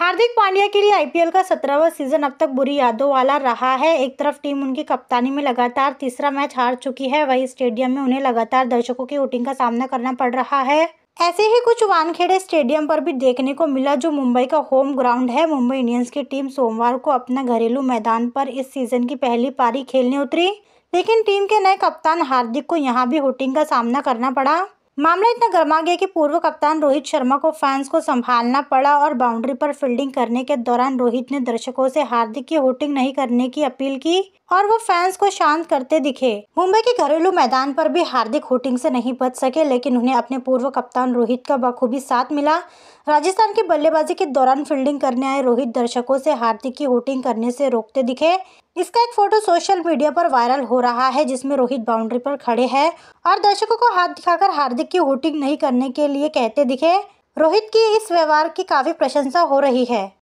हार्दिक पांड्या के लिए आईपीएल का सत्रहवा सीजन अब तक बुरी यादों वाला रहा है एक तरफ टीम उनकी कप्तानी में लगातार तीसरा मैच हार चुकी है वहीं स्टेडियम में उन्हें लगातार दर्शकों की वोटिंग का सामना करना पड़ रहा है ऐसे ही कुछ वानखेड़े स्टेडियम पर भी देखने को मिला जो मुंबई का होम ग्राउंड है मुंबई इंडियंस की टीम सोमवार को अपना घरेलू मैदान पर इस सीजन की पहली पारी खेलने उतरी लेकिन टीम के नए कप्तान हार्दिक को यहाँ भी होटिंग का सामना करना पड़ा मामला इतना गर्मा गया कि पूर्व कप्तान रोहित शर्मा को फैंस को संभालना पड़ा और बाउंड्री पर फील्डिंग करने के दौरान रोहित ने दर्शकों से हार्दिक की होटिंग नहीं करने की अपील की और वो फैंस को शांत करते दिखे मुंबई के घरेलू मैदान पर भी हार्दिक होटिंग से नहीं बच सके लेकिन उन्हें अपने पूर्व कप्तान रोहित का बखूबी साथ मिला राजस्थान की बल्लेबाजी के दौरान फील्डिंग करने आए रोहित दर्शकों से हार्दिक की होटिंग करने से रोकते दिखे इसका एक फोटो सोशल मीडिया पर वायरल हो रहा है जिसमें रोहित बाउंड्री पर खड़े हैं और दर्शकों को हाथ दिखाकर हार्दिक की होटिंग नहीं करने के लिए कहते दिखे रोहित की इस व्यवहार की काफी प्रशंसा हो रही है